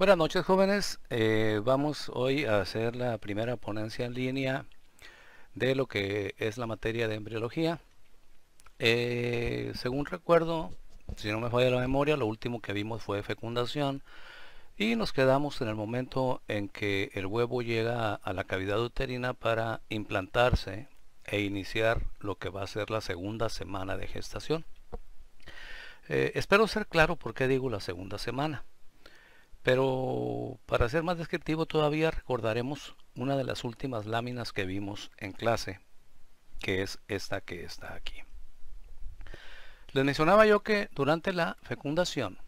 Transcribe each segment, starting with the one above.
Buenas noches jóvenes, eh, vamos hoy a hacer la primera ponencia en línea de lo que es la materia de embriología. Eh, según recuerdo, si no me falla la memoria, lo último que vimos fue fecundación y nos quedamos en el momento en que el huevo llega a la cavidad uterina para implantarse e iniciar lo que va a ser la segunda semana de gestación. Eh, espero ser claro por qué digo la segunda semana. Pero para ser más descriptivo todavía recordaremos una de las últimas láminas que vimos en clase, que es esta que está aquí. Les mencionaba yo que durante la fecundación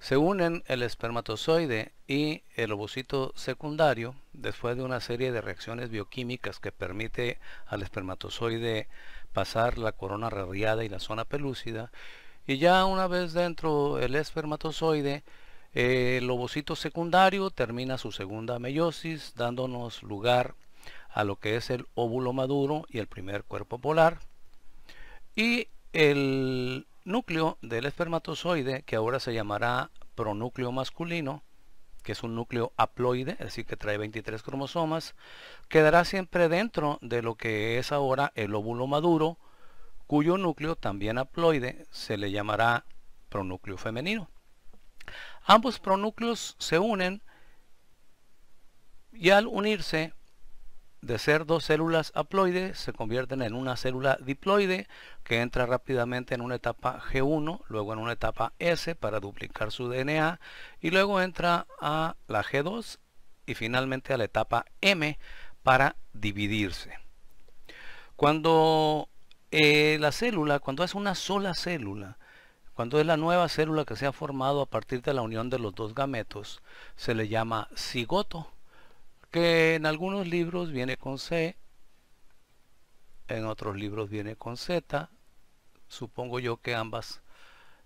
se unen el espermatozoide y el ovocito secundario después de una serie de reacciones bioquímicas que permite al espermatozoide pasar la corona radiada y la zona pelúcida y ya una vez dentro el espermatozoide el ovocito secundario termina su segunda meiosis dándonos lugar a lo que es el óvulo maduro y el primer cuerpo polar. Y el núcleo del espermatozoide, que ahora se llamará pronúcleo masculino, que es un núcleo haploide, es decir, que trae 23 cromosomas, quedará siempre dentro de lo que es ahora el óvulo maduro, cuyo núcleo, también haploide, se le llamará pronúcleo femenino. Ambos pronúcleos se unen y al unirse de ser dos células haploides se convierten en una célula diploide que entra rápidamente en una etapa G1, luego en una etapa S para duplicar su DNA y luego entra a la G2 y finalmente a la etapa M para dividirse. Cuando eh, la célula, cuando es una sola célula, cuando es la nueva célula que se ha formado a partir de la unión de los dos gametos, se le llama cigoto, que en algunos libros viene con C, en otros libros viene con Z. Supongo yo que ambas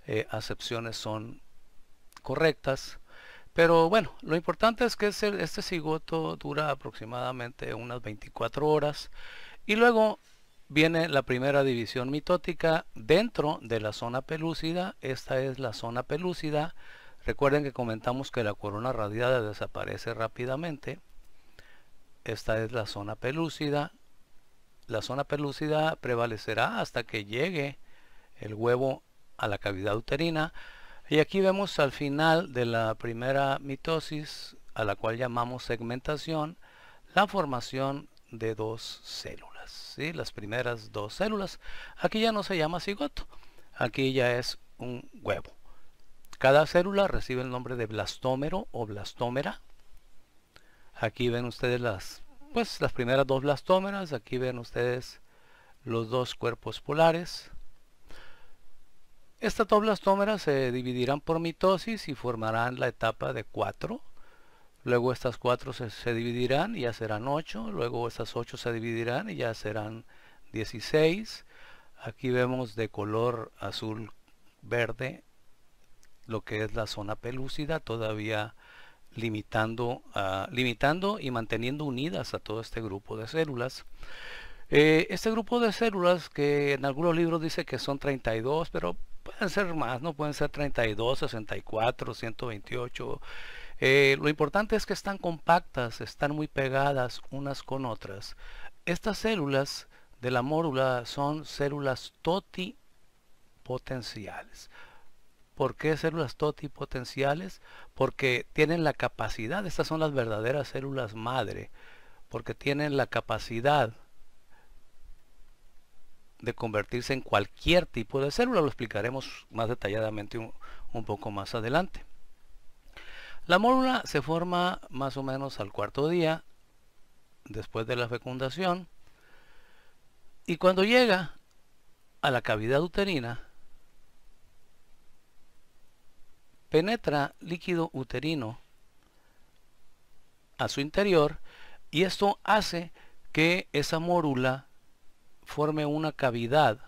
eh, acepciones son correctas. Pero bueno, lo importante es que este, este cigoto dura aproximadamente unas 24 horas y luego viene la primera división mitótica dentro de la zona pelúcida. Esta es la zona pelúcida. Recuerden que comentamos que la corona radiada desaparece rápidamente. Esta es la zona pelúcida. La zona pelúcida prevalecerá hasta que llegue el huevo a la cavidad uterina. Y aquí vemos al final de la primera mitosis, a la cual llamamos segmentación, la formación de dos células las primeras dos células. Aquí ya no se llama cigoto, aquí ya es un huevo. Cada célula recibe el nombre de blastómero o blastómera. Aquí ven ustedes las, pues, las primeras dos blastómeras, aquí ven ustedes los dos cuerpos polares. Estas dos blastómeras se dividirán por mitosis y formarán la etapa de 4 Luego estas cuatro se, dividirán y ya serán 8. Luego estas ocho se dividirán y ya serán 16. Aquí vemos de color azul verde lo que es la zona pelúcida todavía limitando, ah, limitando y manteniendo unidas a todo este grupo de células. Eh, este grupo de células que en algunos libros dice que son 32, pero pueden ser más, no pueden ser 32, 64, 128 eh, lo importante es que están compactas, están muy pegadas unas con otras. Estas células de la mórula son células totipotenciales. ¿Por qué células totipotenciales? Porque tienen la capacidad, estas son las verdaderas células madre, porque tienen la capacidad de convertirse en cualquier tipo de célula. Lo explicaremos más detalladamente un poco más adelante. La mórula se forma más o menos al cuarto día después de la fecundación y cuando llega a la cavidad uterina penetra líquido uterino a su interior y esto hace que esa mórula forme una cavidad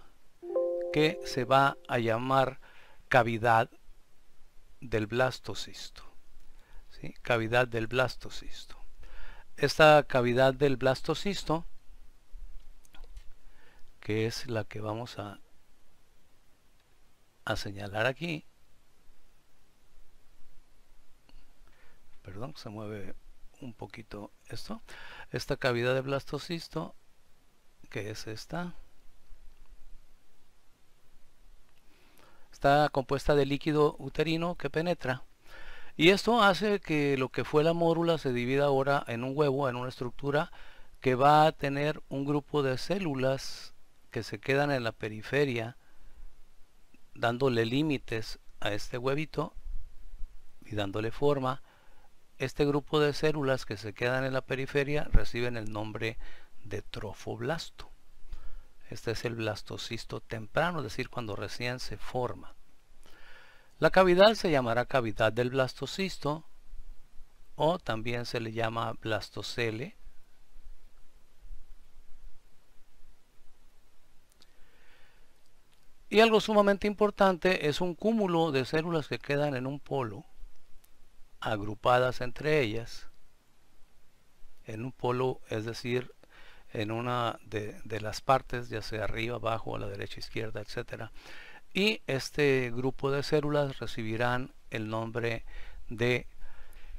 que se va a llamar cavidad del blastocisto cavidad del blastocisto. Esta cavidad del blastocisto, que es la que vamos a, a señalar aquí, perdón, se mueve un poquito esto, esta cavidad de blastocisto, que es esta, está compuesta de líquido uterino que penetra y esto hace que lo que fue la mórula se divida ahora en un huevo, en una estructura que va a tener un grupo de células que se quedan en la periferia dándole límites a este huevito y dándole forma. Este grupo de células que se quedan en la periferia reciben el nombre de trofoblasto. Este es el blastocisto temprano, es decir, cuando recién se forma. La cavidad se llamará cavidad del blastocisto o también se le llama blastocele. Y algo sumamente importante es un cúmulo de células que quedan en un polo, agrupadas entre ellas, en un polo, es decir, en una de, las partes, ya sea arriba, abajo, a la derecha, izquierda, etcétera y este grupo de células recibirán el nombre de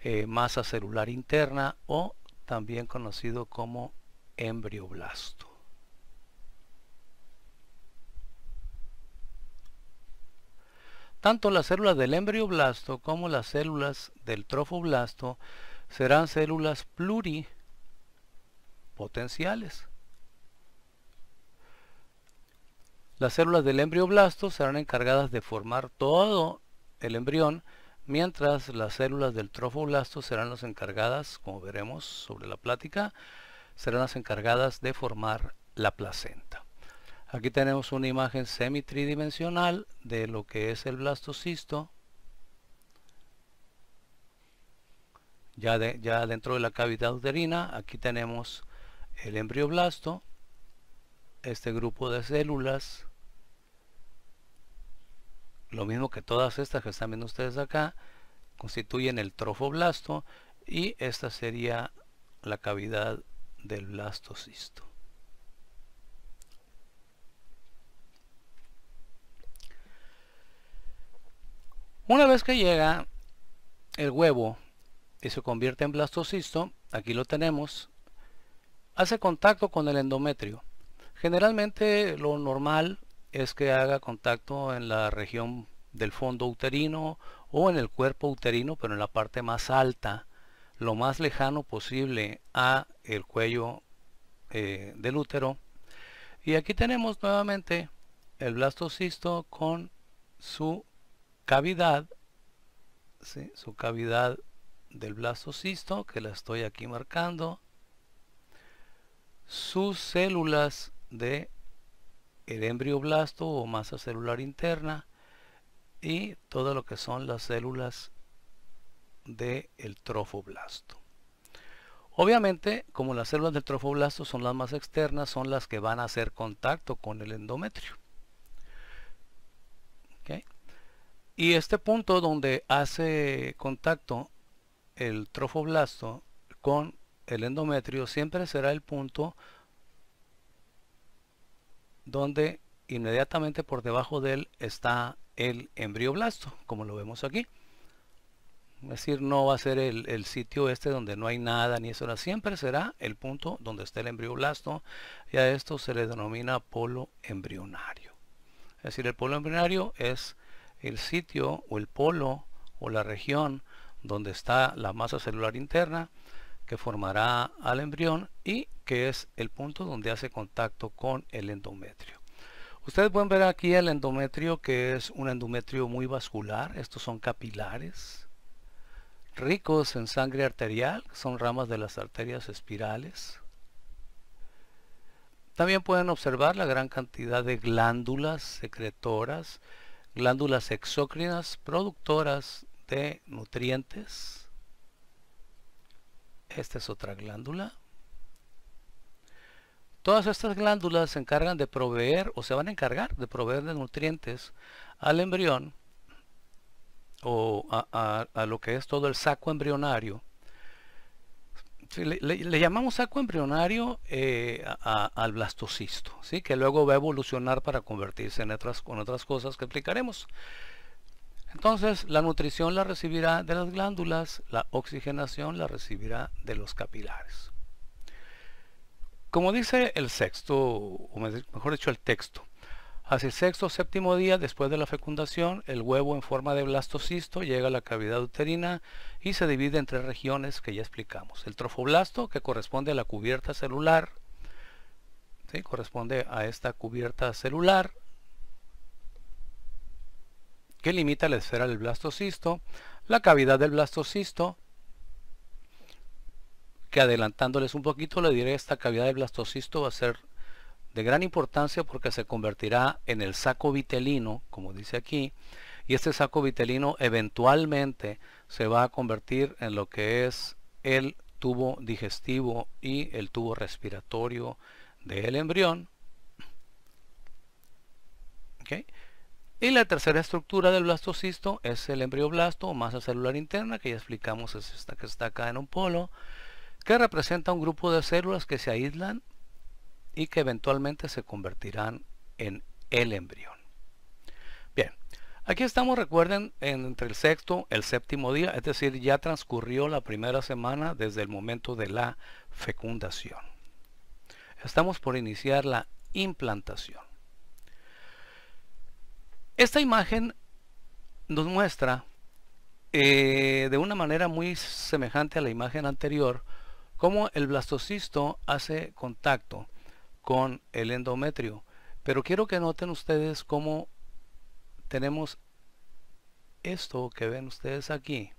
eh, masa celular interna o también conocido como embrioblasto. Tanto las células del embrioblasto como las células del trofoblasto serán células pluripotenciales Las células del embrioblasto serán encargadas de formar todo el embrión, mientras las células del trofoblasto serán las encargadas, como veremos sobre la plática, serán las encargadas de formar la placenta. Aquí tenemos una imagen semitridimensional de lo que es el blastocisto, ya, ya dentro de la cavidad uterina, aquí tenemos el embrioblasto, este grupo de células lo mismo que todas estas que están viendo ustedes acá constituyen el trofoblasto y esta sería la cavidad del blastocisto una vez que llega el huevo y se convierte en blastocisto aquí lo tenemos hace contacto con el endometrio Generalmente lo normal es que haga contacto en la región del fondo uterino o en el cuerpo uterino, pero en la parte más alta, lo más lejano posible a el cuello eh, del útero. Y aquí tenemos nuevamente el blastocisto con su cavidad, su cavidad del blastocisto, que la estoy aquí marcando, sus células de el embrioblasto o masa celular interna y todo lo que son las células del el trofoblasto. Obviamente, como las células del trofoblasto son las más externas, son las que van a hacer contacto con el endometrio. Y este punto donde hace contacto el trofoblasto con el endometrio siempre será el punto donde inmediatamente por debajo de él está el embrioblasto, como lo vemos aquí. Es decir, no va a ser el, sitio este donde no hay nada ni eso, siempre será el punto donde está el embrioblasto y a esto se le denomina polo embrionario. Es decir, el polo embrionario es el sitio o el polo o la región donde está la masa celular interna que formará al embrión y que es el punto donde hace contacto con el endometrio. Ustedes pueden ver aquí el endometrio que es un endometrio muy vascular. Estos son capilares ricos en sangre arterial, son ramas de las arterias espirales. También pueden observar la gran cantidad de glándulas secretoras, glándulas exócrinas productoras de nutrientes. Esta es otra glándula. Todas estas glándulas se encargan de proveer o se van a encargar de proveer de nutrientes al embrión o a, lo que es todo el saco embrionario. le, llamamos saco embrionario eh, al blastocisto, ¿sí? que luego va a evolucionar para convertirse en en otras cosas que explicaremos. Entonces, la nutrición la recibirá de las glándulas, la oxigenación la recibirá de los capilares. Como dice el sexto, o mejor dicho el texto, hacia el sexto o séptimo día después de la fecundación, el huevo en forma de blastocisto llega a la cavidad uterina y se divide en tres regiones que ya explicamos. El trofoblasto, que corresponde a la cubierta celular, corresponde a esta cubierta celular, que limita la esfera del blastocisto, la cavidad del blastocisto, que adelantándoles un poquito le diré esta cavidad de blastocisto va a ser de gran importancia porque se convertirá en el saco vitelino, como dice aquí, y este saco vitelino eventualmente se va a convertir en lo que es el tubo digestivo y el tubo respiratorio del embrión. Y la tercera estructura del blastocisto es el embrioblasto o masa celular interna, que ya explicamos es esta que está acá en un polo que representa un grupo de células que se aíslan y que eventualmente se convertirán en el embrión. Bien, aquí estamos, recuerden, entre el sexto y el séptimo día, es decir, ya transcurrió la primera semana desde el momento de la fecundación. Estamos por iniciar la implantación. Esta imagen nos muestra eh, de una manera muy semejante a la imagen anterior cómo el blastocisto hace contacto con el endometrio. Pero quiero que noten ustedes cómo tenemos esto que ven ustedes aquí,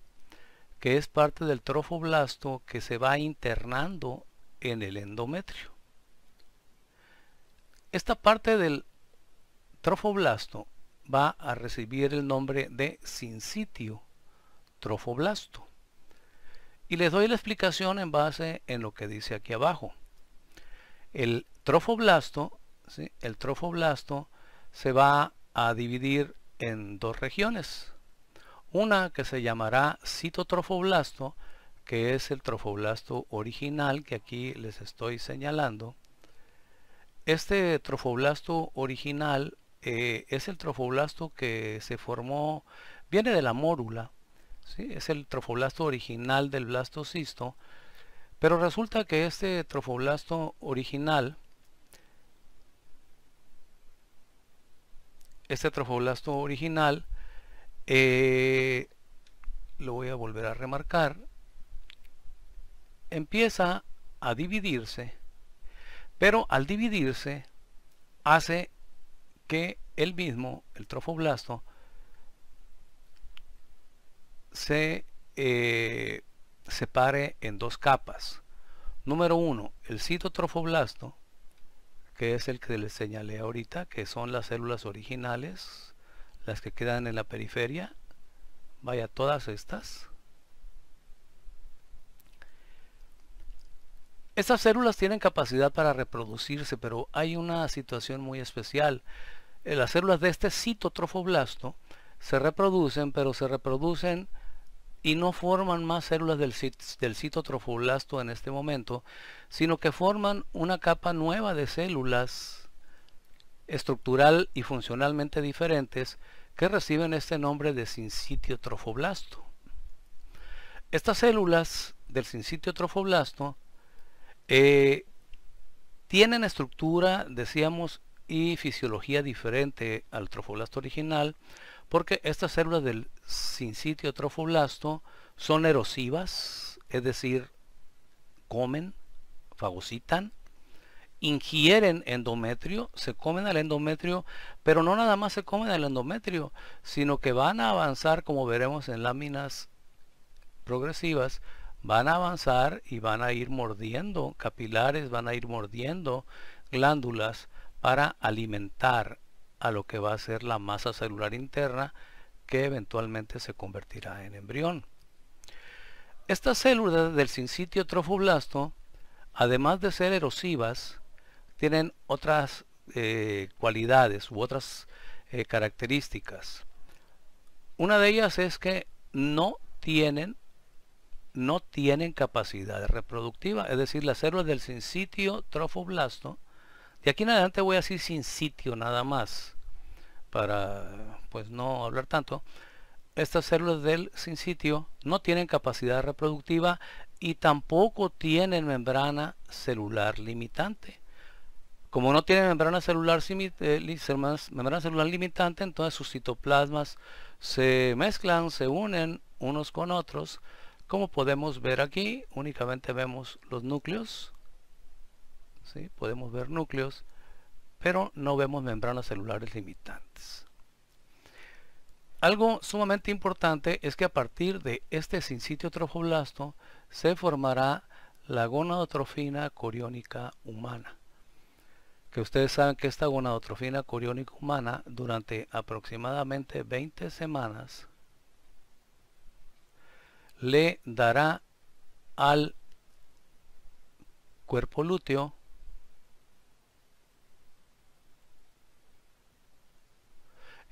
que es parte del trofoblasto que se va internando en el endometrio. Esta parte del trofoblasto va a recibir el nombre de sitio trofoblasto. Y les doy la explicación en base en lo que dice aquí abajo. El trofoblasto, el trofoblasto se va a dividir en dos regiones. Una que se llamará citotrofoblasto, que es el trofoblasto original que aquí les estoy señalando. Este trofoblasto original eh, es el trofoblasto que se formó, viene de la mórula, es el trofoblasto original del blastocisto, pero resulta que este trofoblasto original, este trofoblasto original, eh, lo voy a volver a remarcar, empieza a dividirse, pero al dividirse hace que el mismo, el trofoblasto, se eh, separe en dos capas. Número uno, el citotrofoblasto, que es el que les señalé ahorita, que son las células originales, las que quedan en la periferia. Vaya, todas estas. Estas células tienen capacidad para reproducirse, pero hay una situación muy especial. Eh, las células de este citotrofoblasto se reproducen, pero se reproducen y no forman más células del, citotrofoblasto en este momento, sino que forman una capa nueva de células estructural y funcionalmente diferentes que reciben este nombre de sincitiotrofoblasto. Estas células del sincitiotrofoblasto eh, tienen estructura, decíamos, y fisiología diferente al trofoblasto original, porque estas células del sitio trofoblasto son erosivas, es decir, comen, fagocitan, ingieren endometrio, se comen al endometrio, pero no nada más se comen al endometrio, sino que van a avanzar, como veremos en láminas progresivas, van a avanzar y van a ir mordiendo capilares, van a ir mordiendo glándulas para alimentar a lo que va a ser la masa celular interna que eventualmente se convertirá en embrión. Estas células del sinsitio trofoblasto, además de ser erosivas, tienen otras eh, cualidades u otras eh, características. Una de ellas es que no tienen, no tienen capacidad reproductiva, es decir, las células del sitio trofoblasto, de aquí en adelante voy a decir sitio nada más, para pues no hablar tanto, estas células del sin sitio no tienen capacidad reproductiva y tampoco tienen membrana celular limitante. Como no tienen membrana celular, eh, celular limitante, entonces sus citoplasmas se mezclan, se unen unos con otros. Como podemos ver aquí, únicamente vemos los núcleos. Podemos ver núcleos pero no vemos membranas celulares limitantes. Algo sumamente importante es que a partir de este sincitio trofoblasto se formará la gonadotrofina coriónica humana. Que ustedes saben que esta gonadotrofina coriónica humana durante aproximadamente 20 semanas le dará al cuerpo lúteo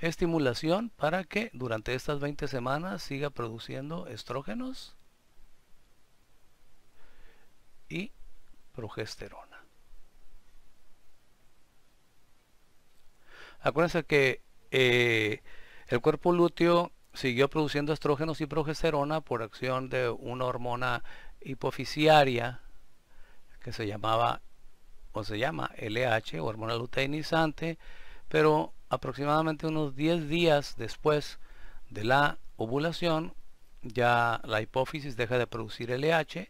estimulación para que durante estas 20 semanas siga produciendo estrógenos y progesterona. Acuérdense que eh, el cuerpo lúteo siguió produciendo estrógenos y progesterona por acción de una hormona hipoficiaria que se llamaba o se llama LH, hormona luteinizante, pero aproximadamente unos 10 días después de la ovulación, ya la hipófisis deja de producir LH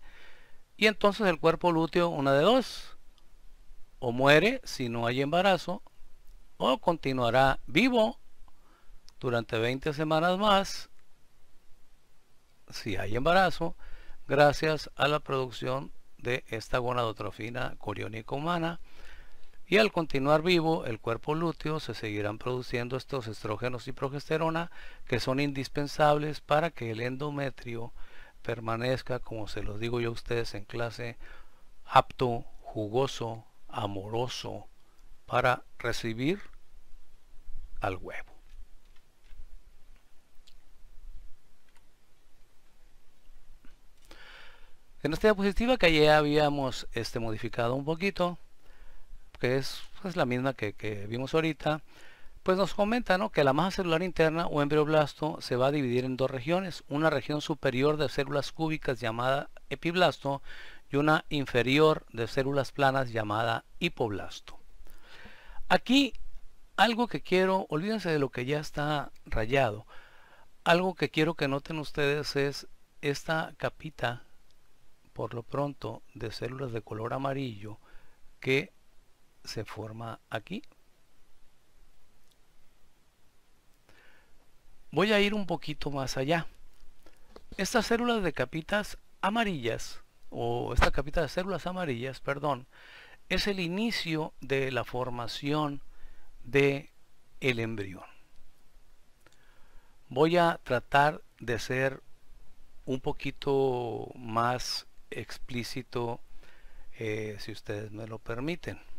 y entonces el cuerpo lúteo, una de dos, o muere si no hay embarazo, o continuará vivo durante 20 semanas más si hay embarazo, gracias a la producción de esta gonadotrofina coriónica humana y al continuar vivo el cuerpo lúteo se seguirán produciendo estos estrógenos y progesterona que son indispensables para que el endometrio permanezca, como se los digo yo a ustedes en clase, apto, jugoso, amoroso para recibir al huevo. En esta diapositiva que ya habíamos este, modificado un poquito, que es pues, la misma que, vimos ahorita, pues nos comenta que la masa celular interna o embrioblasto se va a dividir en dos regiones, una región superior de células cúbicas llamada epiblasto y una inferior de células planas llamada hipoblasto. Aquí algo que quiero, olvídense de lo que ya está rayado, algo que quiero que noten ustedes es esta capita, por lo pronto, de células de color amarillo que se forma aquí. Voy a ir un poquito más allá. Estas células de capitas amarillas, o esta capita de células amarillas, perdón, es el inicio de la formación de el embrión. Voy a tratar de ser un poquito más explícito eh, si ustedes me lo permiten.